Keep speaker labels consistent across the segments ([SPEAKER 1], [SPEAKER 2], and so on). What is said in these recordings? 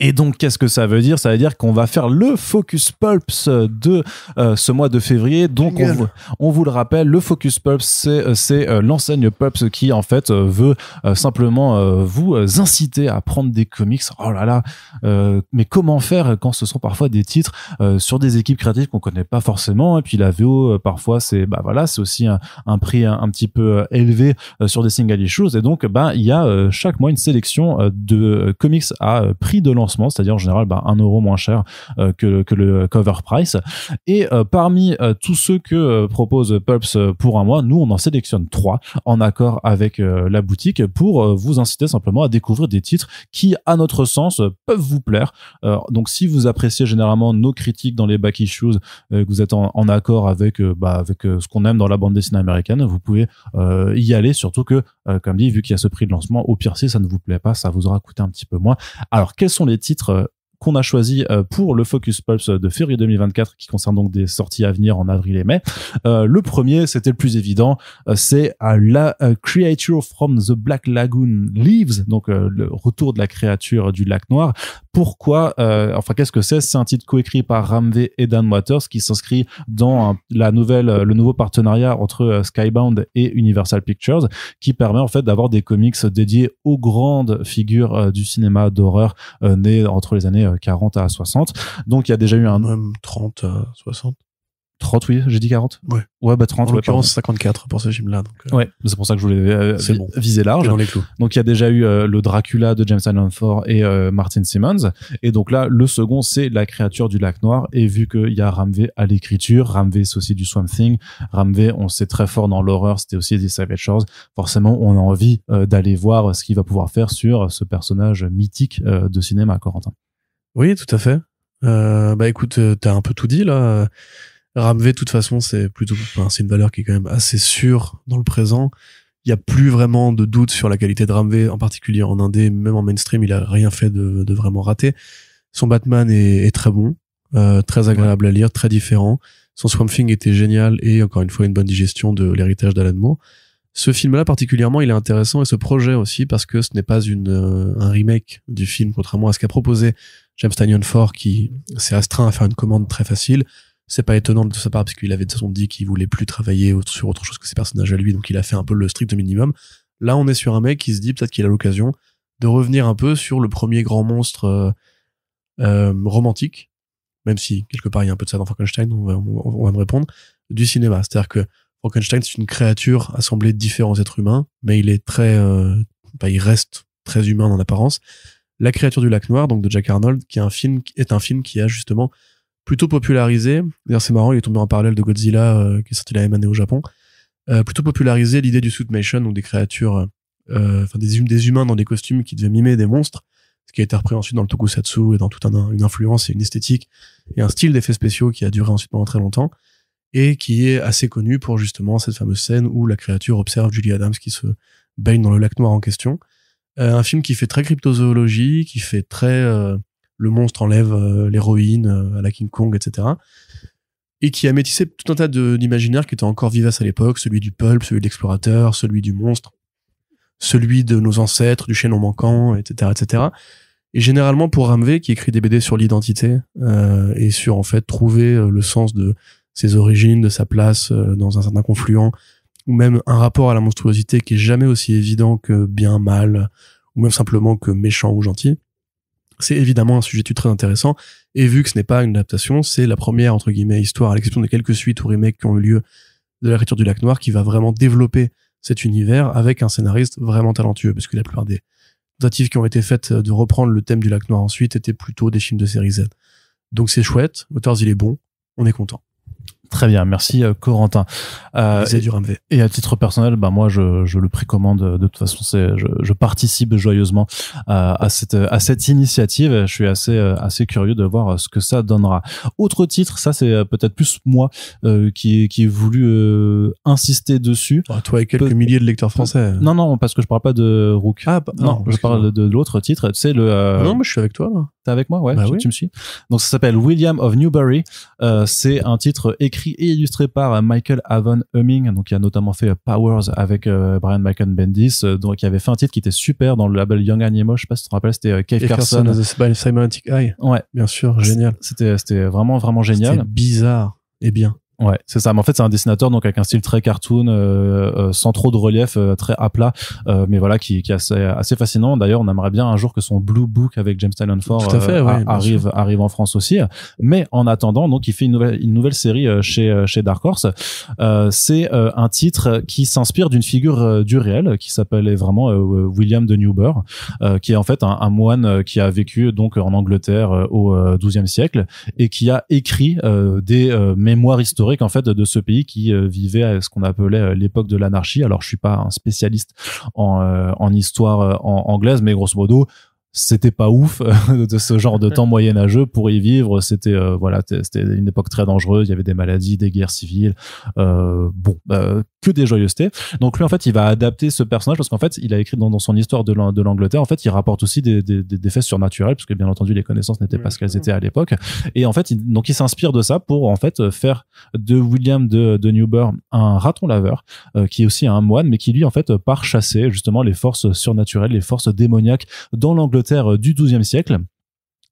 [SPEAKER 1] Et donc, qu'est-ce que ça veut dire Ça veut dire qu'on va faire le Focus Pulps de euh, ce mois de février. Donc, on vous, le rappelle, le Focus Pulps, c'est, euh, euh, l'enseigne Pulps qui, en fait, veut simplement vous inciter à prendre des comics. Oh là là Mais comment faire quand ce sont parfois des titres sur des équipes créatives qu'on connaît pas forcément Et puis, la VO, parfois, c'est bah voilà, c'est aussi un, prix un, petit peu élevé sur des single issues. Et donc, ben il y a chaque mois une sélection de comics à prix de lancement c'est-à-dire en général bah, un euro moins cher euh, que, le cover price. Et euh, parmi euh, tous ceux que propose Pulps pour un mois, nous on en sélectionne 3 en accord avec la boutique pour vous inciter simplement à découvrir des titres qui, à notre sens, peuvent vous plaire. donc si vous appréciez généralement nos critiques dans les back issues, que vous êtes en, accord avec, bah, avec ce qu'on aime dans la bande dessinée américaine, vous pouvez y aller, surtout que euh, comme dit, vu qu'il y a ce prix de lancement, au pire si ça ne vous plaît pas, ça vous aura coûté un petit peu moins. Alors, quels sont les titres euh, qu'on a choisi euh, pour le Focus Pulse de février 2024 qui concerne donc des sorties à venir en avril et mai. Euh, le premier, c'était le plus évident, euh, c'est la Creature from the Black Lagoon Leaves, donc le retour de la créature du lac noir. Pourquoi euh, Enfin, qu'est-ce que c'est C'est un titre coécrit par Ramvé et Dan Waters qui s'inscrit dans la nouvelle, le nouveau partenariat entre Skybound et Universal Pictures qui permet en fait d'avoir des comics dédiés aux grandes figures du cinéma d'horreur nées entre les années 40 à 60. Donc il y a déjà eu un... 30 à 60
[SPEAKER 2] 30, oui, j'ai dit 40 Ouais. Ouais, bah 30. En l'occurrence, 54 pour ce film-là.
[SPEAKER 1] Euh, ouais, c'est pour ça que je voulais euh, viser large. Donc, il y a déjà eu euh, le Dracula de James Allen Ford et Martin Simmons. Et donc là, le second, c'est La créature du lac noir. Et vu qu'il y a Ramvé à l'écriture, Ramvé, c'est aussi du Swamp Thing. Ramvé, on sait très fort dans l'horreur, c'était aussi des Savage Shores. Forcément, on a envie d'aller voir ce qu'il va pouvoir faire sur ce personnage mythique de cinéma,
[SPEAKER 2] Corentin. Oui, tout à fait. Euh, bah écoute, euh, t'as un peu tout dit là. Ramvé, de toute façon, c'est plutôt, c'est une valeur qui est quand même assez sûre dans le présent. Il n'y a plus vraiment de doute sur la qualité de Ramvé, en particulier en indé, même en mainstream, il a rien fait de, vraiment raté. Son Batman est, très bon, euh, très agréable à lire, très différent. Son Swamp Thing était génial et encore une fois une bonne digestion de l'héritage d'Alan Moore. Ce film-là particulièrement, il est intéressant et ce projet aussi parce que ce n'est pas une, euh, un remake du film, contrairement à ce qu'a proposé James Tynion Ford qui s'est astreint à faire une commande très facile. C'est pas étonnant de sa part parce qu'il avait de toute façon dit qu'il voulait plus travailler sur autre chose que ses personnages à lui, donc il a fait un peu le strict minimum. Là, on est sur un mec qui se dit peut-être qu'il a l'occasion de revenir un peu sur le premier grand monstre euh, euh, romantique, même si quelque part il y a un peu de ça dans Frankenstein, on va, on va me répondre, du cinéma. C'est-à-dire que Frankenstein, c'est une créature assemblée de différents êtres humains, mais il est très, euh, bah, il reste très humain en apparence. La créature du lac noir, donc de Jack Arnold, qui est un film, est un film qui a justement plutôt popularisé. c'est marrant, il est tombé en parallèle de Godzilla, euh, qui est sorti la même année au Japon. Euh, plutôt popularisé l'idée du suitmation, donc des créatures, enfin hum-, des, humains dans des costumes qui devaient mimer des monstres, ce qui a été repris ensuite dans le tokusatsu et dans toute un, une influence et une esthétique et un style d'effets spéciaux qui a duré ensuite pendant très longtemps et qui est assez connu pour justement cette fameuse scène où la créature observe Julie Adams qui se baigne dans le lac noir en question. Euh, un film qui fait très cryptozoologie, qui fait très euh, le monstre enlève euh, l'héroïne à la King Kong, etc. Et qui a métissé tout un tas d'imaginaires qui étaient encore vivaces à l'époque, celui du pulp, celui de l'explorateur, celui du monstre, celui de nos ancêtres, du chaînon manquant, etc., etc. Et généralement pour Ramvé, qui écrit des BD sur l'identité et sur en fait trouver le sens de ses origines, de sa place euh, dans un certain confluent, ou même un rapport à la monstruosité qui est jamais aussi évident que bien, mal, ou même simplement que méchant ou gentil. C'est évidemment un sujet très intéressant, et vu que ce n'est pas une adaptation, c'est la première, entre guillemets, histoire, à l'exception de quelques suites ou remakes qui ont eu lieu de la du Lac Noir, qui va vraiment développer cet univers avec un scénariste vraiment talentueux, parce que la plupart des tentatives qui ont été faites euh, de reprendre le thème du Lac Noir ensuite étaient plutôt des films de série Z. Donc c'est chouette, Motors il est bon, on est content. Très bien, merci euh, Corentin. Euh, et, et, à titre personnel, bah moi je, je le
[SPEAKER 1] précommande. Euh, de toute façon, c'est je, je, participe joyeusement à, euh, à cette à cette initiative. Je suis assez assez curieux de voir ce que ça donnera. Autre titre, ça c'est peut-être plus moi qui qui ai voulu insister dessus. Oh, toi et quelques milliers de lecteurs français. Non non, parce que je parle pas de Rook. Ah bah, non, je parle de, l'autre titre. C'est le. Ah non, mais je suis avec toi. Là. T'es avec moi, ouais. Bah tu, me suis. Donc ça s'appelle William of Newbury. Euh, c'est un titre écrit et illustré par euh, Michael Avon Humming, donc qui a notamment fait euh, Powers avec Brian Michael Bendis, donc qui avait fait un titre qui était super dans le label Young Animal. Je sais pas si tu te rappelles, c'était Cave Carson. Carson
[SPEAKER 2] Simon Eye. Ouais, bien sûr, génial. C'était c'était vraiment vraiment génial. C'était bizarre et bien.
[SPEAKER 1] Ouais, c'est ça. Mais en fait, c'est un dessinateur donc avec un style très cartoon, euh, euh, sans trop de relief, euh, très à plat, mais voilà, qui, qui est assez, fascinant. D'ailleurs, on aimerait bien un jour que son Blue Book avec James Tynion Ford arrive arrive en France aussi. Mais en attendant, donc, il fait une nouvelle série chez chez Dark Horse. c'est un titre qui s'inspire d'une figure du réel qui s'appelle vraiment William de Newburgh qui est en fait un, un, moine qui a vécu donc en Angleterre au XIIe siècle et qui a écrit des mémoires historiques en fait de ce pays qui euh, vivait à ce qu'on appelait euh, l'époque de l'anarchie. Alors je suis pas un spécialiste en, euh, histoire anglaise, mais grosso modo, c'était pas ouf de ce genre de temps moyenâgeux pour y vivre c'était euh, voilà c'était une époque très dangereuse il y avait des maladies des guerres civiles euh, bon bah, que des joyeusetés donc lui en fait il va adapter ce personnage parce qu'en fait il a écrit dans, son histoire de l'Angleterre en fait il rapporte aussi des, des, des, faits surnaturels parce que bien entendu les connaissances n'étaient pas ce qu'elles étaient à l'époque et en fait il, donc il s'inspire de ça pour en fait faire de William de, de Newber un raton laveur euh, qui est aussi un moine mais qui lui en fait part chasser justement les forces surnaturelles les forces démoniaques dans l'Angleterre terre euh, du 12e siècle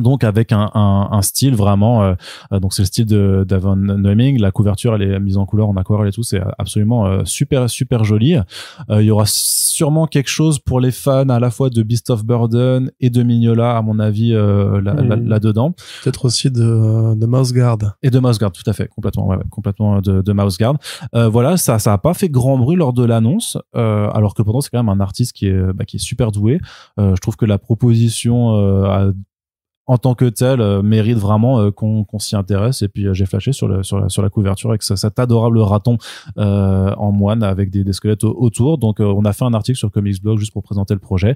[SPEAKER 1] donc avec un, un, un style vraiment euh, donc c'est le style d'Avon Noeming la couverture elle est mise en couleur en aquarelle et tout c'est absolument euh, super super joli euh, il y aura sûrement quelque chose pour les fans à la fois de Beast of Burden et de Mignola à mon avis là, mmh. dedans peut-être aussi de de Mouseguard et de Mouseguard tout à fait complètement ouais, complètement de, de Mouseguard voilà ça ça a pas fait grand bruit lors de l'annonce alors que pourtant c'est quand même un artiste qui est bah, qui est super doué je trouve que la proposition a en tant que tel euh, mérite vraiment euh, qu'on s'y intéresse et puis euh, j'ai flashé sur, le, sur, la, sur la couverture avec cet adorable raton euh, en moine avec des, des squelettes autour donc on a fait un article sur Comics Blog juste pour présenter le projet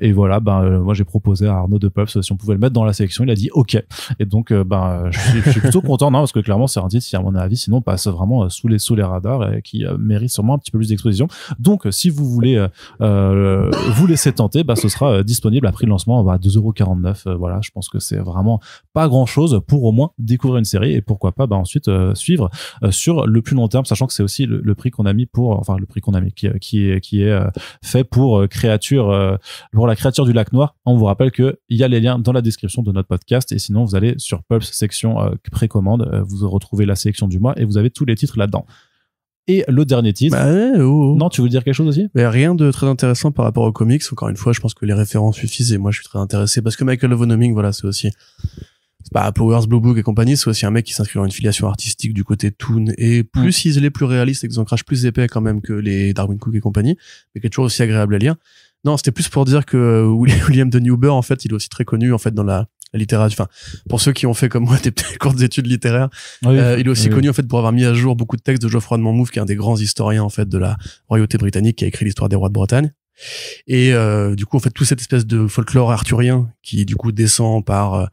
[SPEAKER 1] et voilà ben moi j'ai proposé à Arnaud de si on pouvait le mettre dans la sélection il a dit ok et donc ben je suis, plutôt content non, parce que clairement c'est un titre à mon avis sinon passe vraiment sous les sous les radars et qui mérite sûrement un petit peu plus d'exposition donc si vous voulez vous laisser tenter bah, ce sera disponible à prix de lancement ben, à 2,49€ voilà je pense que c'est vraiment pas grand chose pour au moins découvrir une série et pourquoi pas bah, ensuite euh, suivre euh, sur le plus long terme, sachant que c'est aussi le, prix qu'on a mis pour, enfin le prix qu'on a mis qui, euh, est, fait pour créature, pour la créature du lac noir. On vous rappelle que il y a les liens dans la description de notre podcast et sinon vous allez sur Pulps section précommande, vous retrouvez la sélection du mois
[SPEAKER 2] et vous avez tous les titres là-dedans. Et le dernier titre. Bah oh, oh. Non, tu veux dire quelque chose aussi Mais Rien de très intéressant par rapport aux comics. Encore une fois, je pense que les références suffisent et moi, je suis très intéressé parce que Michael Vonoming, voilà, c'est aussi pas Powers, Blue Book et compagnie, c'est aussi un mec qui s'inscrit dans une filiation artistique du côté Toon et plus mm. isolé, plus réaliste et des ancrages plus épais quand même que les Darwin Cook et compagnie, mais quelque chose toujours aussi agréable à lire. Non, c'était plus pour dire que euh, William de Newber, en fait, il est aussi très connu, en fait, dans la, littérature. Enfin, pour ceux qui ont fait comme moi des courtes études littéraires, euh, il est aussi connu en fait pour avoir mis à jour beaucoup de textes de Geoffroy de Monmouth, qui est un des grands historiens en fait de la royauté britannique, qui a écrit l'histoire des rois de Bretagne. Et euh, du coup, en fait, toute cette espèce de folklore arthurien qui du coup descend par euh,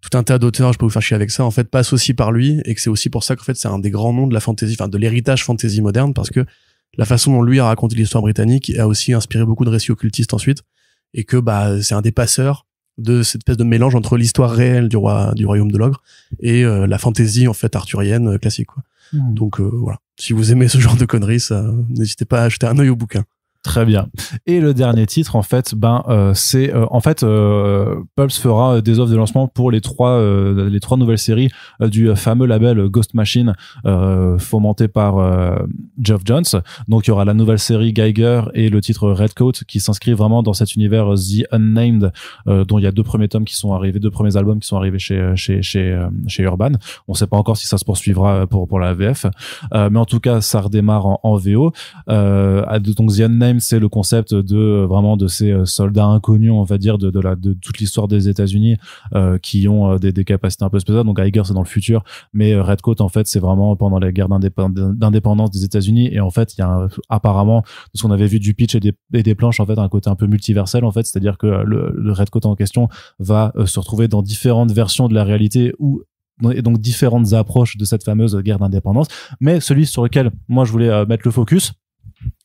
[SPEAKER 2] tout un tas d'auteurs, je peux vous faire chier avec ça, en fait, passe aussi par lui, et que c'est aussi pour ça qu'en fait, c'est un des grands noms de la fantasy, enfin, de l'héritage fantasy moderne, parce que la façon dont lui a raconté l'histoire britannique a aussi inspiré beaucoup de récits occultistes ensuite, et que bah c'est un des passeurs de cette espèce de mélange entre l'histoire réelle du roi du royaume de l'ogre et euh, la fantaisie en fait arthurienne euh, classique quoi. Hmm. Donc euh, voilà, si vous aimez ce genre de conneries, n'hésitez pas à jeter un œil au bouquin. Très bien. Et le dernier titre, en fait, ben, euh, c'est euh, en fait euh, Pulse fera
[SPEAKER 1] des offres de lancement pour les trois les trois nouvelles séries du fameux label Ghost Machine fomenté par Jeff Jones. Donc il y aura la nouvelle série Geiger et le titre Red Coat qui s'inscrit vraiment dans cet univers The Unnamed dont il y a deux premiers tomes qui sont arrivés, deux premiers albums qui sont arrivés chez chez chez, Urban. On ne sait pas encore si ça se poursuivra pour pour la VF, mais en tout cas ça redémarre en, en VO. donc The Unnamed c'est le concept de euh, vraiment de ces euh, soldats inconnus, on va dire, de, de toute l'histoire des États-Unis euh, qui ont des, capacités un peu spéciales. Donc Iger, c'est dans le futur, mais Redcoat, en fait, c'est vraiment pendant la guerre d'indépendance des États-Unis. Et en fait, il y a apparemment ce qu'on avait vu du pitch et des, planches, en fait, un côté un peu multiversel, en fait, c'est-à-dire que le, Redcoat en question va se retrouver dans différentes versions de la réalité et donc différentes approches de cette fameuse guerre d'indépendance. Mais celui sur lequel moi je voulais mettre le focus,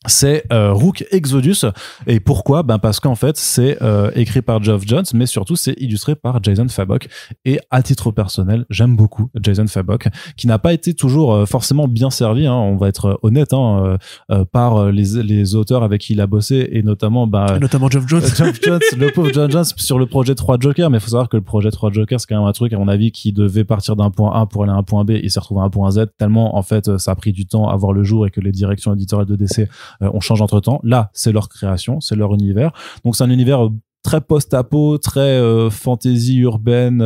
[SPEAKER 1] c'est euh, Rook Exodus. Et pourquoi ben Parce qu'en fait, c'est euh, écrit par Geoff Jones, mais surtout, c'est illustré par Jason Fabok. Et à titre personnel, j'aime beaucoup Jason Fabok, qui n'a pas été toujours euh, forcément bien servi, hein, on va être honnête, hein, euh, euh, par les, les, auteurs avec qui il a bossé, et notamment... Ben, notamment Geoff Jones. le pauvre Geoff Jones, sur le projet 3 Joker. Mais il faut savoir que le projet 3 Joker, c'est quand même un truc, à mon avis, qui devait partir d'un point A pour aller à un point B. Il s'est retrouvé à un point Z, tellement, en fait, ça a pris du temps à voir le jour et que les directions éditoriales de DC euh, on change entre temps. Là, c'est leur création, c'est leur univers. Donc c'est un univers euh, très post-apo, très euh, fantasy urbaine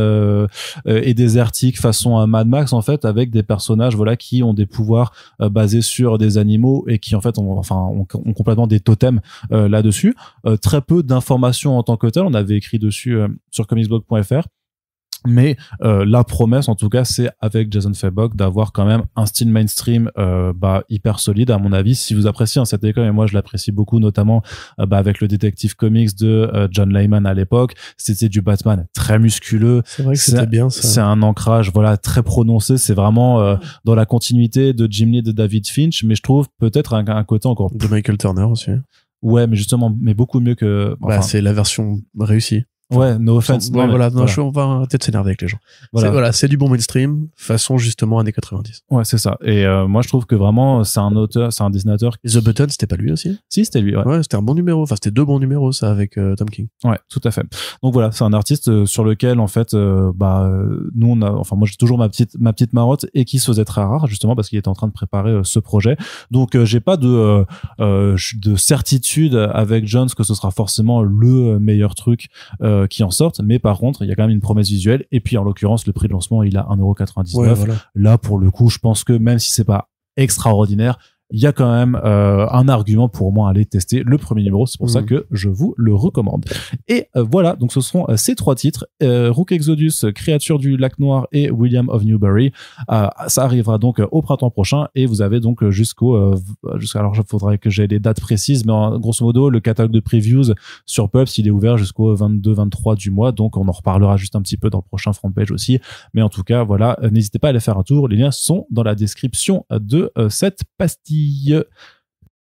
[SPEAKER 1] et désertique façon à Mad Max en fait avec des personnages voilà qui ont des pouvoirs basés sur des animaux et qui en fait ont, enfin ont, complètement des totems là-dessus. très peu d'informations en tant que telles, on avait écrit dessus sur comicsblog.fr mais euh, la promesse, en tout cas, c'est avec Jason Fabok d'avoir quand même un style mainstream euh, bah, hyper solide, à mon avis. Si vous appréciez un hein, cette école, et moi je l'apprécie beaucoup, notamment euh, bah, avec le détective comics de euh, John Layman à l'époque, c'était du Batman très musculeux. C'est vrai que c'était bien ça. C'est un ancrage voilà très prononcé. C'est vraiment dans la continuité de Jim Lee, de David Finch, mais je trouve peut-être un, côté encore de Michael Turner aussi. Hein. Ouais, mais justement, mais beaucoup mieux que. bah, c'est la version réussie ouais, no offense. voilà, Je,
[SPEAKER 2] on va peut de s'énerver avec les gens. Voilà, c'est du bon mainstream, façon justement années 90.
[SPEAKER 1] Ouais, c'est ça. Et euh, moi, je trouve que vraiment, c'est un auteur, c'est un dessinateur. The Button, c'était pas lui aussi Si, c'était lui. Ouais, ouais c'était un bon numéro. Enfin, c'était deux bons numéros, ça, avec euh, Tom King. Ouais, tout à fait. Donc voilà, c'est un artiste euh, sur lequel, en fait, bah, nous, on a, enfin, moi, j'ai toujours ma petite, ma petite marotte et qui se faisait très rare, justement, parce qu'il était en train de préparer ce projet. Donc, j'ai pas de, de certitude avec Jones que ce sera forcément le meilleur truc. Euh, euh, qui en sortent. Mais par contre, il y a quand même une promesse visuelle. Et puis, en l'occurrence, le prix de lancement, il a 1,99€. Là, pour le coup, je pense que même si c'est pas extraordinaire, il y a quand même euh, un argument pour moi aller tester le premier numéro. C'est pour ça mhm. que je vous le recommande. Et euh, voilà, donc ce seront euh, ces trois titres Rook Exodus, Créature du Lac Noir et William of Newbury. ça arrivera donc au printemps prochain et vous avez donc jusqu'au alors il faudrait que j'ai les dates précises, mais en, grosso modo le catalogue de previews sur Pubs il est ouvert jusqu'au 22-23 du mois, donc on en reparlera juste un petit peu dans le prochain front page aussi. Mais en tout cas voilà, n'hésitez pas à aller faire un tour. Les liens sont dans la description de cette pastille. die